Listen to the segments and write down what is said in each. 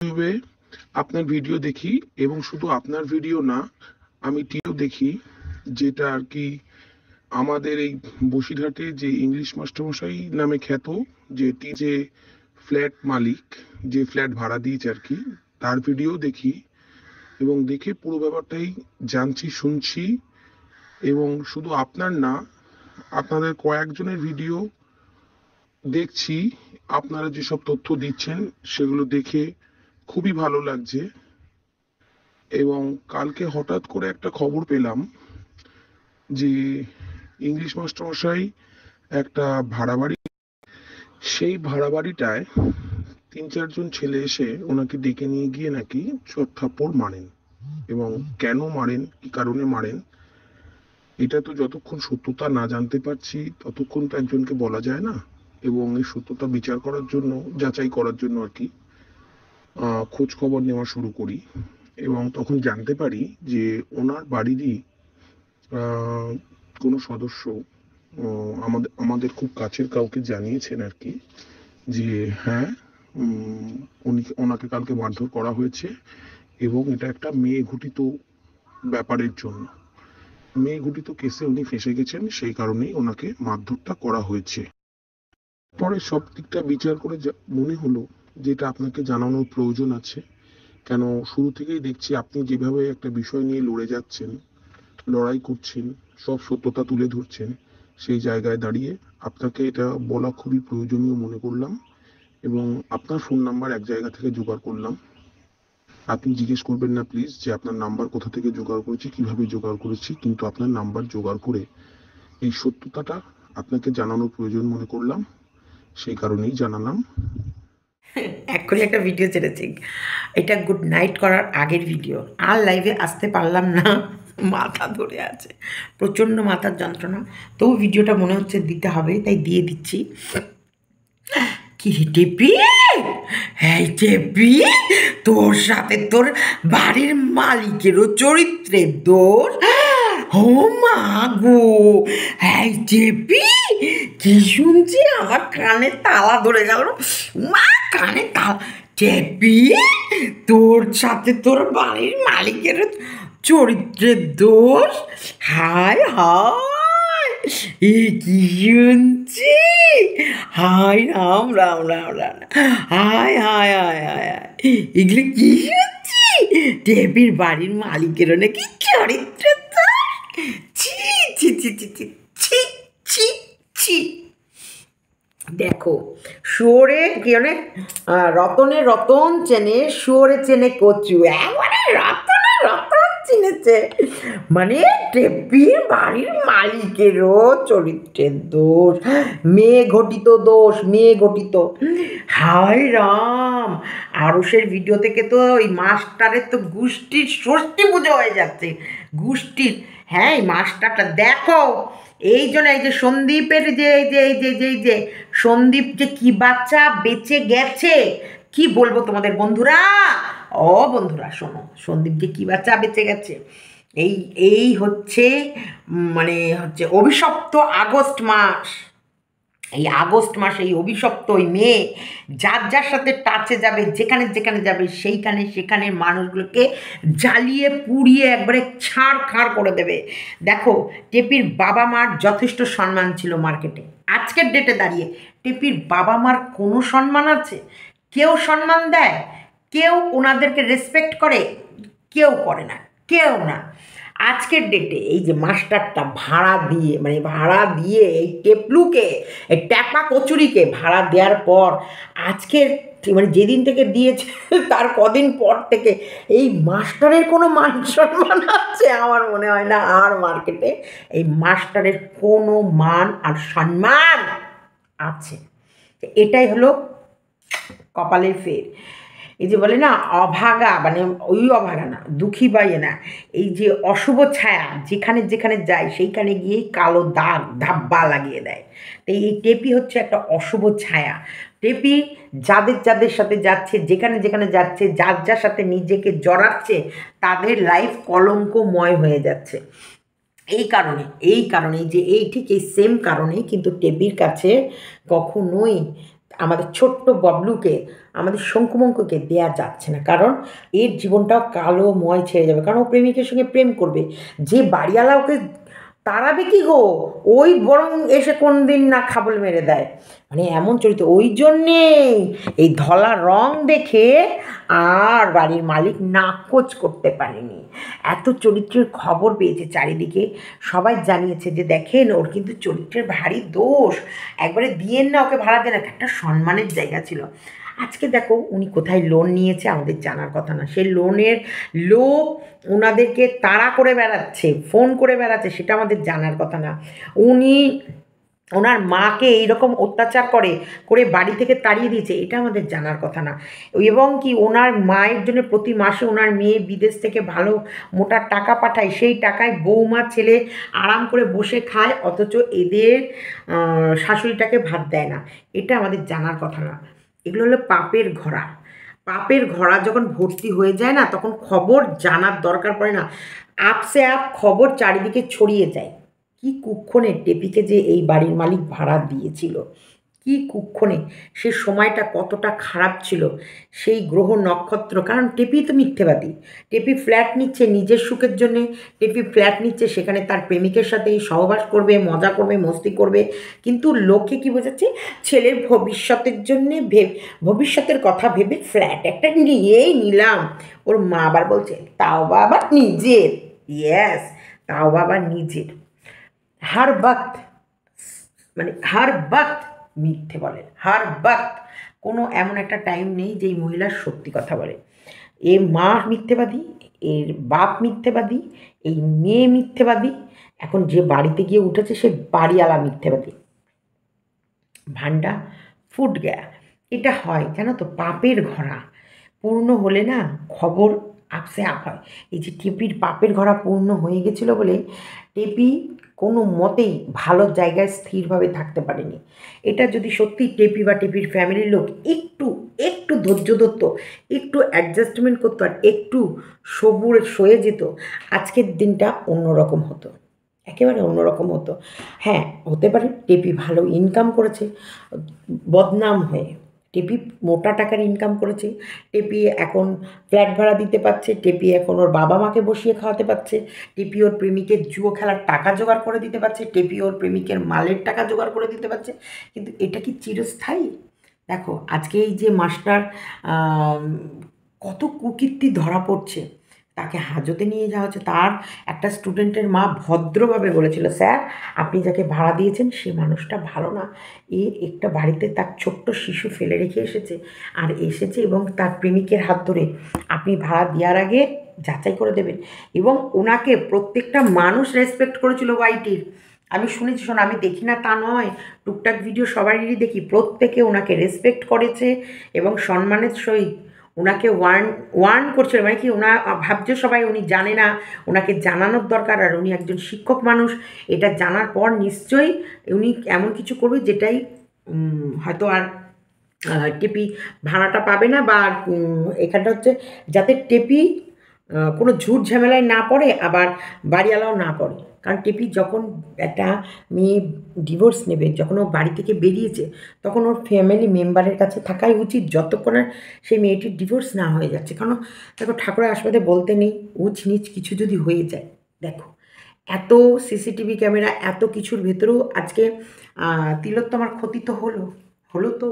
ইউটিউবে আপনার ভিডিও দেখি এবং শুধু আপনার ভিডিও না আমি টিও দেখি যেটা আর কি আমাদের এই বসিরহাটে যে ইংলিশ মাস্টারমশাই নামে খ্যাত যে টি যে ফ্ল্যাট মালিক যে ফ্ল্যাট ভাড়া দিয়েছে আর কি তার ভিডিও দেখি এবং দেখে পুরো ব্যাপারটাই জানছি শুনছি এবং শুধু আপনার না আপনাদের কয়েকজনের ভিডিও দেখছি আপনারা যেসব তথ্য দিচ্ছেন সেগুলো দেখে খুবই ভালো লাগছে এবং কালকে হঠাৎ করে একটা খবর পেলাম যে ইংলিশ মাস্টারমশাই একটা ভাড়া বাড়ি সেই ভাড়া বাড়িটায় তিন চারজন ছেলে এসে ওনাকে ডেকে নিয়ে গিয়ে নাকি চোর মারেন এবং কেন মারেন কি কারণে মারেন এটা তো যতক্ষণ সত্যতা না জানতে পারছি ততক্ষণ তো একজনকে বলা যায় না এবং এই সত্যতা বিচার করার জন্য যাচাই করার জন্য আর কি খোঁজ খবর নেওয়া শুরু করি এবং তখন জানতে পারি যে ওনার বাড়িরই কোনো সদস্য আমাদের আমাদের খুব কাছের কাউকে জানিয়েছেন আর কি যে হ্যাঁ উনি ওনাকে কালকে মারধর করা হয়েছে এবং এটা একটা মেয়ে ঘটিত ব্যাপারের জন্য মেয়ে ঘটিত কেসে উনি ফেঁসে গেছেন সেই কারণেই ওনাকে মারধরটা করা হয়েছে পরে সব দিকটা বিচার করে মনে হলো যেটা আপনাকে জানানোর প্রয়োজন আছে কেন শুরু থেকেই দেখছি আপনি যেভাবে একটা বিষয় নিয়ে লড়ে যাচ্ছেন লড়াই করছেন সব সত্যতা তুলে ধরছেন সেই জায়গায় দাঁড়িয়ে আপনাকে এটা বলা খুবই প্রয়োজনীয় মনে করলাম এবং আপনার ফোন নাম্বার এক জায়গা থেকে জোগাড় করলাম আপনি জিজ্ঞেস করবেন না প্লিজ যে আপনার নাম্বার কোথা থেকে জোগাড় করেছি কিভাবে জোগাড় করেছি কিন্তু আপনার নাম্বার জোগাড় করে এই সত্যতাটা আপনাকে জানানোর প্রয়োজন মনে করলাম সেই কারণেই জানালাম এখনই একটা ভিডিও ছেড়েছি এটা গুড নাইট করার আগের ভিডিও আর লাইভে আসতে পারলাম না মাথা ধরে আছে প্রচণ্ড মাথার যন্ত্রণা তবু ভিডিওটা মনে হচ্ছে দিতে হবে তাই দিয়ে দিচ্ছি কি টেপি হ্যাঁ টেপি তোর সাথে তোর বাড়ির মালিকেরও চরিত্রের দোষ ও মা গো হ্যাঁ টেপি কি শুনছি আমার কানে তালা ধরে গেল মা কানে টেপি তোর সাথে তোর বাড়ির মালিকের চরিত্রের দোষ হায় হায় এ কি শুনছি হায় রাম রাম রাম রাম হায় হায় হায় হায় হায় এগুলো কি শুনছি টেপির বাড়ির মালিকেরও নাকি চরিত্রের দোষ ছি ছি ছি ছি ছি ছি ছি দেখো শুয়োরে কি মানে রতনে রতন চেনে শুয়োরে চেনে কচু একবারে রতনে রতন চিনেছে মানে টেপির বাড়ির মালিকেরও চরিত্রের দোষ মেয়ে ঘটিত দোষ মেয়ে ঘটিত হায় রাম আরসের ভিডিও থেকে তো ওই মাস্টারের তো গোষ্ঠীর ষষ্ঠী পুজো হয়ে যাচ্ছে গোষ্ঠীর হ্যাঁ এই মাস্টারটা দেখো এই জন্য এই যে সন্দীপের যে এই যে এই যে যে যে সন্দীপ যে কি বাচ্চা বেঁচে গেছে কি বলবো তোমাদের বন্ধুরা ও বন্ধুরা শোনো সন্দীপ যে কী বাচ্চা বেঁচে গেছে এই এই হচ্ছে মানে হচ্ছে অভিশপ্ত আগস্ট মাস এই আগস্ট মাসে এই অভিশপ্ত ওই মেয়ে যার যার সাথে টাচে যাবে যেখানে যেখানে যাবে সেইখানে সেখানে মানুষগুলোকে জ্বালিয়ে পুড়িয়ে একবারে ছাড় খাড় করে দেবে দেখো টেপির বাবা মার যথেষ্ট সম্মান ছিল মার্কেটে আজকের ডেটে দাঁড়িয়ে টেপির বাবা মার কোনো সম্মান আছে কেউ সম্মান দেয় কেউ ওনাদেরকে রেসপেক্ট করে কেউ করে না কেউ না আজকের ডেটে এই যে মাস্টারটা ভাড়া দিয়ে মানে ভাড়া দিয়ে এই টেপলুকে এই ট্যাপা কচুরিকে ভাড়া দেওয়ার পর আজকের মানে যেদিন থেকে দিয়েছে তার কদিন পর থেকে এই মাস্টারের কোনো মান সম্মান আছে আমার মনে হয় না আর মার্কেটে এই মাস্টারের কোনো মান আর সম্মান আছে এটাই হলো কপালের ফের এই যে বলে না অভাগা মানে ওই অভাগা না দুঃখী বাইয়ে না এই যে অশুভ ছায়া যেখানে যেখানে যায় সেইখানে গিয়েই কালো দাগ ধাব্বা লাগিয়ে দেয় তো এই টেপি হচ্ছে একটা অশুভ ছায়া টেপি যাদের যাদের সাথে যাচ্ছে যেখানে যেখানে যাচ্ছে যার যার সাথে নিজেকে জড়াচ্ছে তাদের লাইফ কলঙ্কময় হয়ে যাচ্ছে এই কারণে এই কারণে যে এই ঠিক এই সেম কারণেই কিন্তু টেপির কাছে কখনোই আমাদের ছোট্ট ববলুকে আমাদের শঙ্কুমঙ্কুকে দেয়া যাচ্ছে না কারণ এর জীবনটাও কালো ময় ছেড়ে যাবে কারণ ও প্রেমিকের সঙ্গে প্রেম করবে যে বাড়িওয়ালা ওকে তারাবে কি গো ওই বরং এসে কোন দিন না খাবল মেরে দেয় মানে এমন চরিত্র ওই জন্যে এই ধলা রং দেখে আর বাড়ির মালিক নাকচ করতে পারেনি এত চরিত্রের খবর পেয়েছে চারিদিকে সবাই জানিয়েছে যে দেখেন ওর কিন্তু চরিত্রের ভারী দোষ একবারে দিয়েন না ওকে ভাড়া দেন একটা সম্মানের জায়গা ছিল আজকে দেখো উনি কোথায় লোন নিয়েছে আমাদের জানার কথা না সেই লোনের লোক ওনাদেরকে তাড়া করে বেড়াচ্ছে ফোন করে বেড়াচ্ছে সেটা আমাদের জানার কথা না উনি ওনার মাকে এইরকম অত্যাচার করে করে বাড়ি থেকে তাড়িয়ে দিয়েছে এটা আমাদের জানার কথা না এবং কি ওনার মায়ের জন্য প্রতি মাসে ওনার মেয়ে বিদেশ থেকে ভালো মোটা টাকা পাঠায় সেই টাকায় বৌমা ছেলে আরাম করে বসে খায় অথচ এদের শাশুড়িটাকে ভাত দেয় না এটা আমাদের জানার কথা না এগুলো হলো পাপের ঘোড়া পাপের ঘোড়া যখন ভর্তি হয়ে যায় না তখন খবর জানার দরকার পড়ে না আপসে আপ খবর চারিদিকে ছড়িয়ে যায় কি কুক্ষণে টেপিকে যে এই বাড়ির মালিক ভাড়া দিয়েছিল কি কুক্ষণে সে সময়টা কতটা খারাপ ছিল সেই গ্রহ নক্ষত্র কারণ টেপি তো মিথ্যেবাদী টেপি ফ্ল্যাট নিচ্ছে নিজের সুখের জন্যে টেপি ফ্ল্যাট নিচ্ছে সেখানে তার প্রেমিকের সাথে সহবাস করবে মজা করবে মস্তি করবে কিন্তু লোকে কি বোঝাচ্ছে ছেলের ভবিষ্যতের জন্যে ভেব ভবিষ্যতের কথা ভেবে ফ্ল্যাট একটা নিয়েই নিলাম ওর মা আবার বলছে তাও বাবা নিজের ইয়াস তাও বাবা নিজের হার বাক্ত মানে হার বাক্ত মিথ্যে বলেন হার বাত কোনো এমন একটা টাইম নেই যেই মহিলার সত্যি কথা বলে এ মা মিথ্যেবাদী এর বাপ মিথ্যেবাদী এই মেয়ে মিথ্যেবাদী এখন যে বাড়িতে গিয়ে উঠেছে সে বাড়িওয়ালা মিথ্যেবাদী ভান্ডা ফুট গ্যা এটা হয় জানো তো পাপের ঘরা পূর্ণ হলে না খবর আপসে আপ হয় এই যে টেপির পাপের ঘরা পূর্ণ হয়ে গেছিলো বলে টেপি কোনো মতেই ভালো জায়গায় স্থিরভাবে থাকতে পারেনি এটা যদি সত্যি টেপি বা টেপির ফ্যামিলির লোক একটু একটু ধৈর্য ধরত একটু অ্যাডজাস্টমেন্ট করতো আর একটু সবুর সয়ে যেত আজকের দিনটা অন্যরকম হতো একেবারে অন্যরকম হতো হ্যাঁ হতে পারে টেপি ভালো ইনকাম করেছে বদনাম হয়ে টেপি মোটা টাকার ইনকাম করেছে টেপি এখন ফ্ল্যাট ভাড়া দিতে পারছে টেপি এখন ওর বাবা মাকে বসিয়ে খাওয়াতে পারছে টেপি ওর প্রেমিকের জুয়ো খেলার টাকা জোগাড় করে দিতে পারছে টেপি ওর প্রেমিকের মালের টাকা জোগাড় করে দিতে পারছে কিন্তু এটা কি চিরস্থায়ী দেখো আজকে এই যে মাস্টার কত কুকীর্তি ধরা পড়ছে তাকে হাজতে নিয়ে যাওয়া হচ্ছে তার একটা স্টুডেন্টের মা ভদ্রভাবে বলেছিল স্যার আপনি যাকে ভাড়া দিয়েছেন সে মানুষটা ভালো না এ একটা বাড়িতে তার ছোট্ট শিশু ফেলে রেখে এসেছে আর এসেছে এবং তার প্রেমিকের হাত ধরে আপনি ভাড়া দেওয়ার আগে যাচাই করে দেবেন এবং ওনাকে প্রত্যেকটা মানুষ রেসপেক্ট করেছিল ওয়াইটির আমি শুনেছি শোনো আমি দেখি না তা নয় টুকটাক ভিডিও সবারই দেখি প্রত্যেকে ওনাকে রেসপেক্ট করেছে এবং সম্মানের সহিত ওনাকে ওয়ার্ন ওয়ার্ন করছিল মানে কি ওনা ভাবছে সবাই উনি জানে না ওনাকে জানানোর দরকার আর উনি একজন শিক্ষক মানুষ এটা জানার পর নিশ্চয়ই উনি এমন কিছু করবে যেটাই হয়তো আর টেপি ভাড়াটা পাবে না বা এখানটা হচ্ছে যাতে টেপি কোনো ঝুট ঝামেলায় না পড়ে আবার বাড়িওয়ালাও না পড়ে কারণ টেপি যখন একটা মেয়ে ডিভোর্স নেবে যখন ও বাড়ি থেকে বেরিয়েছে তখন ওর ফ্যামিলি মেম্বারের কাছে থাকাই উচিত যতক্ষণ আর সেই মেয়েটির ডিভোর্স না হয়ে যাচ্ছে কারণ দেখো ঠাকুরের আশপাশে বলতে নেই উচ নিচ কিছু যদি হয়ে যায় দেখো এত সিসিটিভি ক্যামেরা এত কিছুর ভেতরেও আজকে তিলত্তমার ক্ষতি তো হলো হলো তো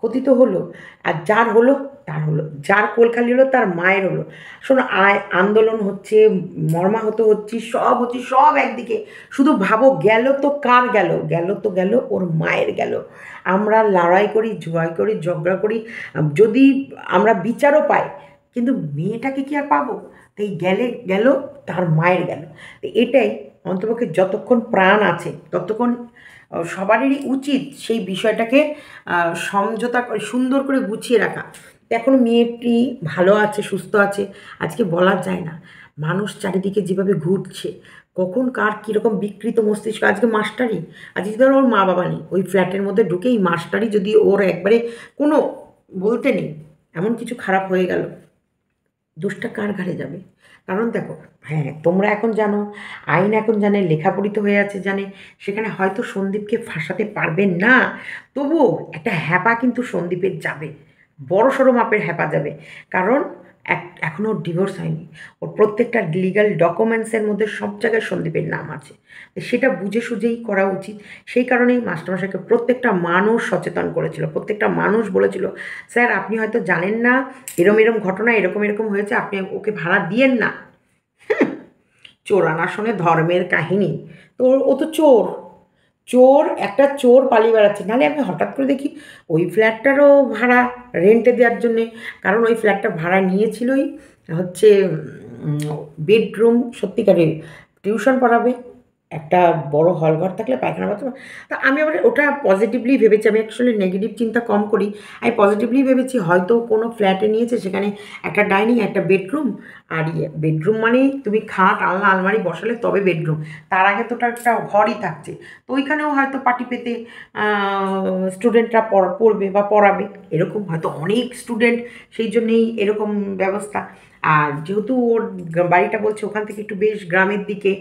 ক্ষতি তো হলো আর যার হলো তার হলো যার কোলখালি হলো তার মায়ের হলো শোনো আয় আন্দোলন হচ্ছে মর্মাহত হচ্ছি সব হচ্ছে সব একদিকে শুধু ভাবো গেল তো কার গেল গেল তো গেল ওর মায়ের গেল আমরা লড়াই করি জয় করি ঝগড়া করি যদি আমরা বিচারও পাই কিন্তু মেয়েটাকে কি আর পাবো তাই গেলে গেল তার মায়ের গেল এটাই অন্তপক্ষে যতক্ষণ প্রাণ আছে ততক্ষণ সবারই উচিত সেই বিষয়টাকে সমঝোতা করে সুন্দর করে গুছিয়ে রাখা এখন মেয়েটি ভালো আছে সুস্থ আছে আজকে বলা যায় না মানুষ চারিদিকে যেভাবে ঘুরছে কখন কার কীরকম বিকৃত মস্তিষ্ক আজকে মাস্টারি আজকে ধরো ওর মা বাবা নেই ওই ফ্ল্যাটের মধ্যে ঢুকেই মাস্টারি যদি ওর একবারে কোনো বলতে নেই এমন কিছু খারাপ হয়ে গেল দোষটা কার ঘাড়ে যাবে কারণ দেখো হ্যাঁ তোমরা এখন জানো আইন এখন জানে লেখাপড়িত হয়ে আছে জানে সেখানে হয়তো সন্দীপকে ফাঁসাতে পারবেন না তবু একটা হ্যাপা কিন্তু সন্দীপের যাবে বড় সড়ো মাপের হ্যাপা যাবে কারণ এখনও ডিভোর্স হয়নি ওর প্রত্যেকটা লিগাল ডকুমেন্টসের মধ্যে সব জায়গায় সন্দীপের নাম আছে সেটা বুঝে সুঝেই করা উচিত সেই কারণেই মাস্টারমশাইকে প্রত্যেকটা মানুষ সচেতন করেছিল প্রত্যেকটা মানুষ বলেছিল স্যার আপনি হয়তো জানেন না এরম এরম ঘটনা এরকম এরকম হয়েছে আপনি ওকে ভাড়া দিয়েন না চোরানা শোনে ধর্মের কাহিনী তো ও তো চোর চোর একটা চোর পালিয়ে বেড়াচ্ছে নাহলে আমি হঠাৎ করে দেখি ওই ফ্ল্যাটটারও ভাড়া রেন্টে দেওয়ার জন্যে কারণ ওই ফ্ল্যাটটা ভাড়া নিয়েছিলই হচ্ছে বেডরুম সত্যিকারের টিউশন পড়াবে একটা বড় ঘর থাকলে পায়খানা বাথরুম তা আমি আবার ওটা পজিটিভলি ভেবেছি আমি অ্যাকচুয়ালি নেগেটিভ চিন্তা কম করি আমি পজিটিভলি ভেবেছি হয়তো কোনো ফ্ল্যাটে নিয়েছে সেখানে একটা ডাইনিং একটা বেডরুম আর ইয়ে বেডরুম মানে তুমি খাট আলনা আলমারি বসালে তবে বেডরুম তার আগে তো ওটা একটা ঘরই থাকছে তো ওইখানেও হয়তো পার্টি পেতে স্টুডেন্টরা পড়বে বা পড়াবে এরকম হয়তো অনেক স্টুডেন্ট সেই জন্যেই এরকম ব্যবস্থা আর যেহেতু ওর বাড়িটা বলছে ওখান থেকে একটু বেশ গ্রামের দিকে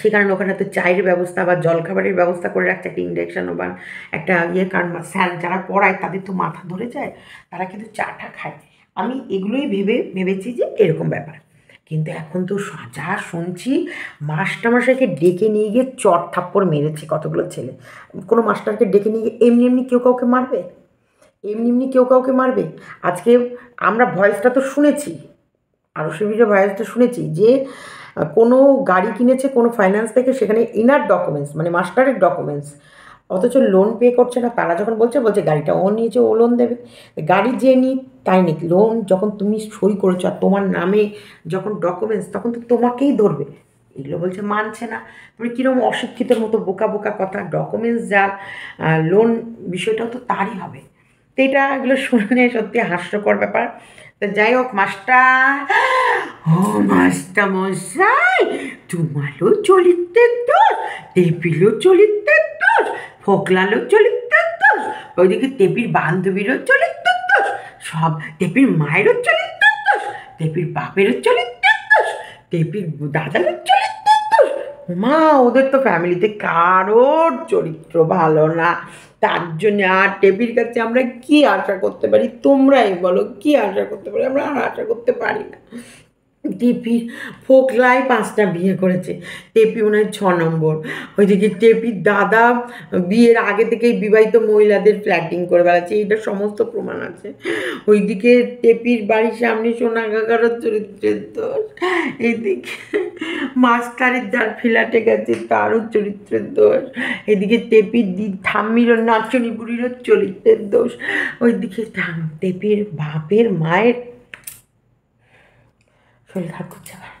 সে কারণে ওখানে তো চায়ের ব্যবস্থা বা জলখাবারের ব্যবস্থা করে রাখছে একটা ইন্ডাকশান বা একটা ইয়ে কারণ স্যার যারা পড়ায় তাদের তো মাথা ধরে যায় তারা কিন্তু চাটা খায় আমি এগুলোই ভেবে ভেবেছি যে এরকম ব্যাপার কিন্তু এখন তো যা শুনছি মাস্টারমশাইকে ডেকে নিয়ে গিয়ে চট থাপ্পড় মেরেছে কতগুলো ছেলে কোনো মাস্টারকে ডেকে নিয়ে গিয়ে এমনি এমনি কেউ কাউকে মারবে এমনি এমনি কেউ কাউকে মারবে আজকে আমরা ভয়েসটা তো শুনেছি আরও সে ভয়েসটা শুনেছি যে কোনো গাড়ি কিনেছে কোনো ফাইন্যান্স থেকে সেখানে ইনার ডকুমেন্টস মানে মাস্টারের ডকুমেন্টস অথচ লোন পে করছে না তারা যখন বলছে বলছে গাড়িটা ও নিয়েছে ও লোন দেবে গাড়ি যে নি তাই নাকি লোন যখন তুমি সই করেছো আর তোমার নামে যখন ডকুমেন্টস তখন তো তোমাকেই ধরবে এগুলো বলছে মানছে না তুমি কীরকম অশিক্ষিতের মতো বোকা বোকা কথা ডকুমেন্টস যার লোন বিষয়টাও তো তারই হবে তো এটা এগুলো শুনে সত্যি হাস্যকর ব্যাপার তো যাই হোক মাস্টার ও মাস্টারমশাই তোমারও চরিত্রের দোষ টেপিরও চরিত্রের দোষ ফোকলারও চরিত্রের দোষ ওইদিকে টেপির বান্ধবীরও চরিত্রের দোষ সব টেপির মায়েরও চরিত্রের দোষ টেপির বাপেরও চরিত্রের দোষ টেপির দাদারও চরিত্রের দোষ মা ওদের তো ফ্যামিলিতে কারোর চরিত্র ভালো না তার জন্য আর টেপির কাছে আমরা কি আশা করতে পারি তোমরাই বলো কি আশা করতে পারি আমরা আর আশা করতে পারি না টেপি ফোকলায় পাঁচটা বিয়ে করেছে টেপি মনে হয় ছ নম্বর ওইদিকে টেপির দাদা বিয়ের আগে থেকেই বিবাহিত মহিলাদের ফ্ল্যাটিং করে বেড়াচ্ছে এইটা সমস্ত প্রমাণ আছে ওইদিকে টেপির বাড়ির সামনে সোনা কাকারও চরিত্রের দোষ এদিকে মাস্টারের যার ফিলাটে গেছে তারও চরিত্রের দোষ এদিকে টেপির দি ঠাম্মিরও নাচনি বুড়িরও চরিত্রের দোষ ওইদিকে টেপির বাপের মায়ের শরীর খারাপ করছে আমার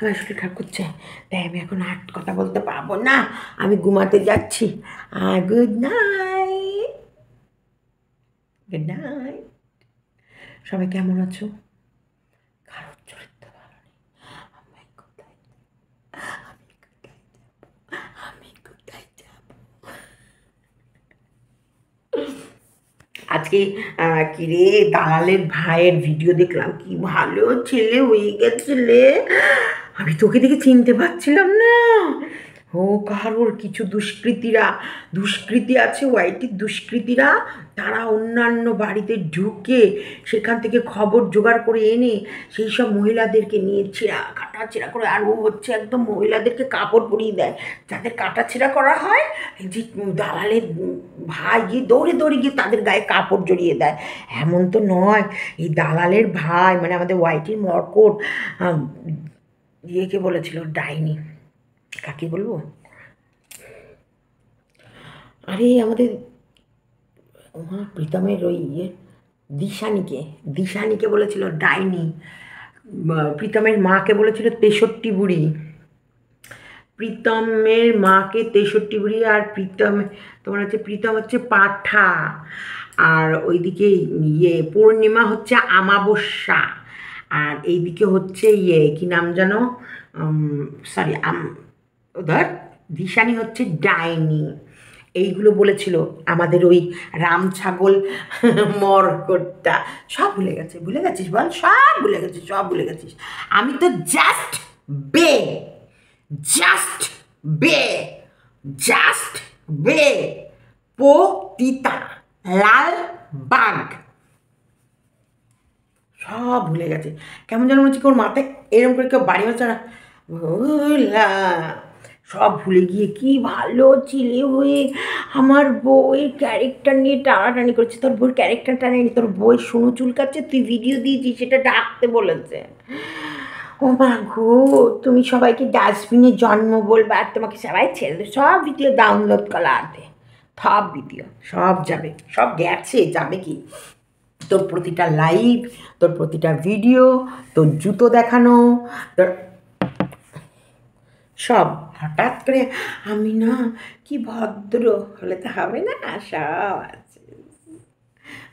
আমার শরীর খারাপ করছে তাই আমি এখন আর কথা বলতে পারবো না আমি ঘুমাতে যাচ্ছি আর গুড নাইট গুড নাইট সবাই কেমন আছো আজকে কিরে রে দালালের ভাইয়ের ভিডিও দেখলাম কি ভালো ছেলে হয়ে গেছে রে আমি তোকে দেখে চিনতে পারছিলাম না ও কারোর কিছু দুষ্কৃতীরা দুষ্কৃতি আছে ওয়াইটির দুষ্কৃতীরা তারা অন্যান্য বাড়িতে ঢুকে সেখান থেকে খবর জোগাড় করে এনে সেই সব মহিলাদেরকে নিয়ে ছেঁড়া কাটাছেঁড়া করে আর ও হচ্ছে একদম মহিলাদেরকে কাপড় পরিয়ে দেয় যাদের কাটাছেঁড়া করা হয় যে দালালের ভাই গিয়ে দৌড়ে দৌড়ে গিয়ে তাদের গায়ে কাপড় জড়িয়ে দেয় এমন তো নয় এই দালালের ভাই মানে আমাদের ওয়াইটির মরকট ইয়েকে বলেছিল ডাইনি কাকে বলবো আরে আমাদের আমার প্রীতমের ওই ইয়ে দিশানিকে দিশানিকে বলেছিল ডাইনি প্রীতমের মাকে বলেছিল তেষট্টি বুড়ি প্রীতমের মাকে তেষট্টি বুড়ি আর প্রীতম তোমার হচ্ছে প্রীতম হচ্ছে পাঠা আর ওইদিকে ইয়ে পূর্ণিমা হচ্ছে আমাবস্যা আর এইদিকে হচ্ছে ইয়ে কি নাম জানো সরি আম ধর দিশানি হচ্ছে ডাইনি এইগুলো বলেছিল আমাদের ওই রাম ছাগল মরকটটা সব ভুলে গেছে ভুলে গেছিস বল সব ভুলে গেছিস সব ভুলে গেছিস আমি তো জাস্ট বে জাস্ট বে জাস্ট বে পতিতা লাল বাঘ সব ভুলে গেছে কেমন যেন মনে হচ্ছে ওর মাথায় এরকম করে কেউ বাড়ি মাছ ভুলা সব ভুলে গিয়ে কি ভালো চিলে হয়ে আমার বউয়ের ক্যারেক্টার নিয়ে টানাটানি করছে তোর বই ক্যারেক্টার টানানি তোর বই শুনো চুলকাচ্ছে তুই ভিডিও দিয়েছিস সেটা ডাকতে বলেছে ও মা গো তুমি সবাইকে ডাস্টবিনে জন্ম বলবে আর তোমাকে সবাই ছেড়ে দেবে সব ভিডিও ডাউনলোড করা আছে সব ভিডিও সব যাবে সব গেছে যাবে কি তোর প্রতিটা লাইভ তোর প্রতিটা ভিডিও তোর জুতো দেখানো তোর সব হঠাৎ করে আমি না কি ভদ্র হলে তো হবে না সব আছে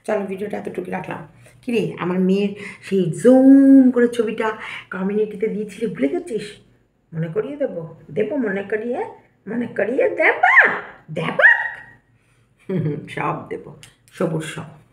চলো ভিডিওটা এতটুকু রাখলাম কিরে আমার মেয়ের সেই জুম করে ছবিটা কমিউনিটিতে দিয়েছিল ভুলে গেছিস মনে করিয়ে দেবো দেবো মনে করিয়ে মনে করিয়ে দেবা দেবা সব দেবো সবুজ সব